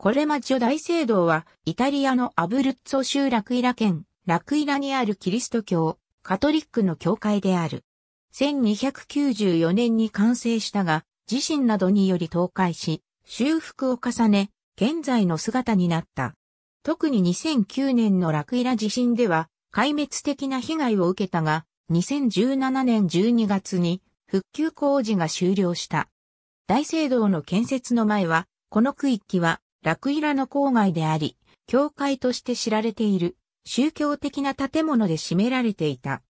コレマジョ大聖堂は、イタリアのアブルッツォ州ラクイラ県、ラクイラにあるキリスト教、カトリックの教会である。1294年に完成したが、地震などにより倒壊し、修復を重ね、現在の姿になった。特に2009年のラクイラ地震では、壊滅的な被害を受けたが、2017年12月に復旧工事が終了した。大聖堂の建設の前は、この区域はラクイラの郊外であり、教会として知られている宗教的な建物で占められていた。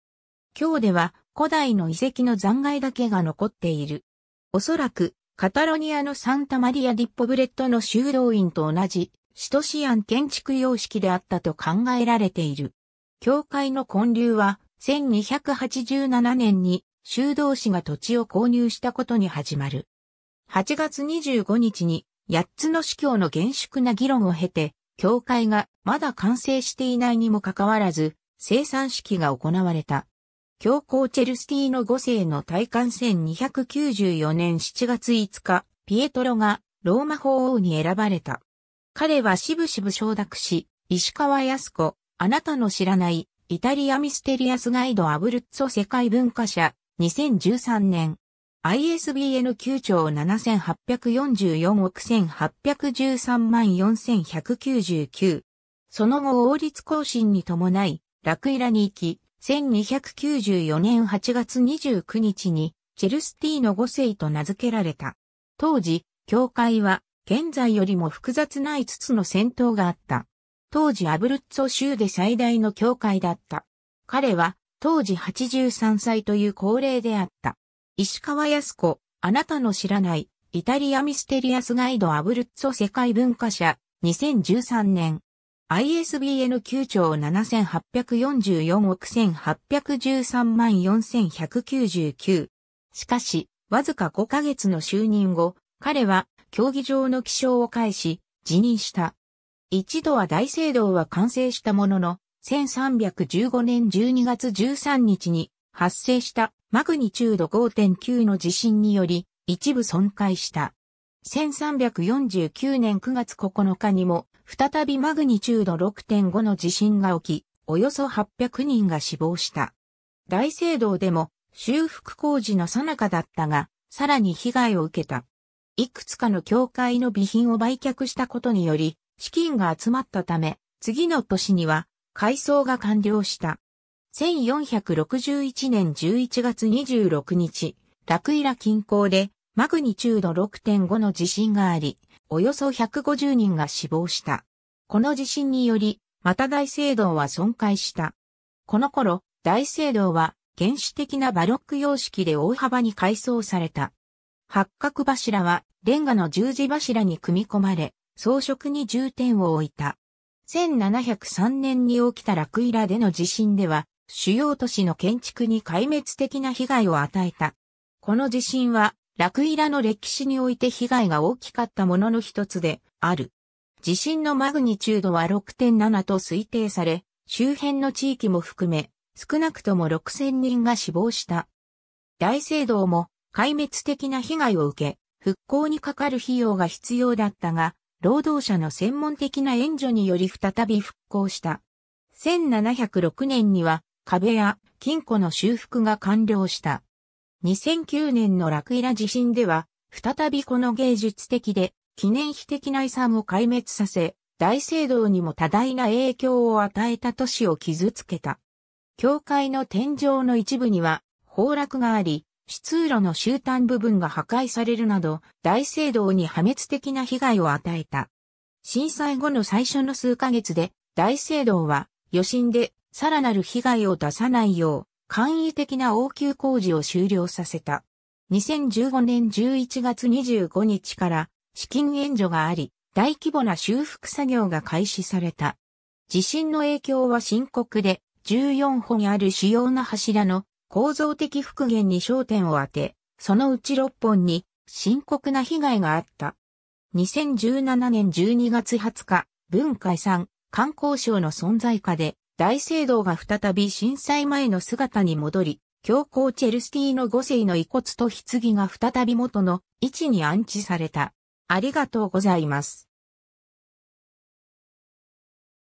今日では古代の遺跡の残骸だけが残っている。おそらくカタロニアのサンタマリア・ディッポブレットの修道院と同じシトシアン建築様式であったと考えられている。教会の建立は1287年に修道士が土地を購入したことに始まる。8月25日に八つの司教の厳粛な議論を経て、教会がまだ完成していないにもかかわらず、生産式が行われた。教皇チェルスティーノ5世の戴冠1294年7月5日、ピエトロがローマ法王に選ばれた。彼はしぶしぶ承諾し、石川康子、あなたの知らないイタリアミステリアスガイドアブルッツォ世界文化社2013年 ISBN 9兆7844億1813万4199。その後王立更新に伴い、楽イラに行き、1294年8月29日に、チェルスティーノ5世と名付けられた。当時、教会は、現在よりも複雑な5つの戦闘があった。当時アブルッツォ州で最大の教会だった。彼は、当時83歳という高齢であった。石川康子、あなたの知らない、イタリアミステリアスガイドアブルッツォ世界文化社、2013年。ISBN 9兆7844億1813万4199。しかし、わずか5ヶ月の就任後、彼は競技場の起床を返し、辞任した。一度は大聖堂は完成したものの、1315年12月13日に発生したマグニチュード5.9の地震により一部損壊した。1349年9月9日にも再びマグニチュード6.5の地震が起き、およそ800人が死亡した。大聖堂でも修復工事の最中だったが、さらに被害を受けた。いくつかの教会の備品を売却したことにより、資金が集まったため、次の年には改装が完了した。1461年11月26日、ラクイラ近郊でマグニチュード6.5の地震があり、およそ150人が死亡した。この地震により、また大聖堂は損壊した。この頃、大聖堂は原始的なバロック様式で大幅に改装された。八角柱はレンガの十字柱に組み込まれ、装飾に重点を置いた。1703年に起きたラクイラでの地震では、主要都市の建築に壊滅的な被害を与えた。この地震は、ラクイラの歴史において被害が大きかったものの一つである。地震のマグニチュードは6.7と推定され、周辺の地域も含め、少なくとも6000人が死亡した。大聖堂も壊滅的な被害を受け、復興にかかる費用が必要だったが、労働者の専門的な援助により再び復興した。1706年には壁や金庫の修復が完了した。2009年のラクイラ地震では、再びこの芸術的で記念碑的な遺産を壊滅させ、大聖堂にも多大な影響を与えた都市を傷つけた。教会の天井の一部には崩落があり、出路の終端部分が破壊されるなど、大聖堂に破滅的な被害を与えた。震災後の最初の数ヶ月で、大聖堂は余震でさらなる被害を出さないよう、簡易的な応急工事を終了させた。2015年11月25日から資金援助があり、大規模な修復作業が開始された。地震の影響は深刻で、14本ある主要な柱の構造的復元に焦点を当て、そのうち6本に深刻な被害があった。2017年12月20日、文化遺産、観光省の存在下で大聖堂が再び震災前の姿に戻り、教皇チェルスィーの5世の遺骨と棺が再び元の位置に安置された。ありがとうございます。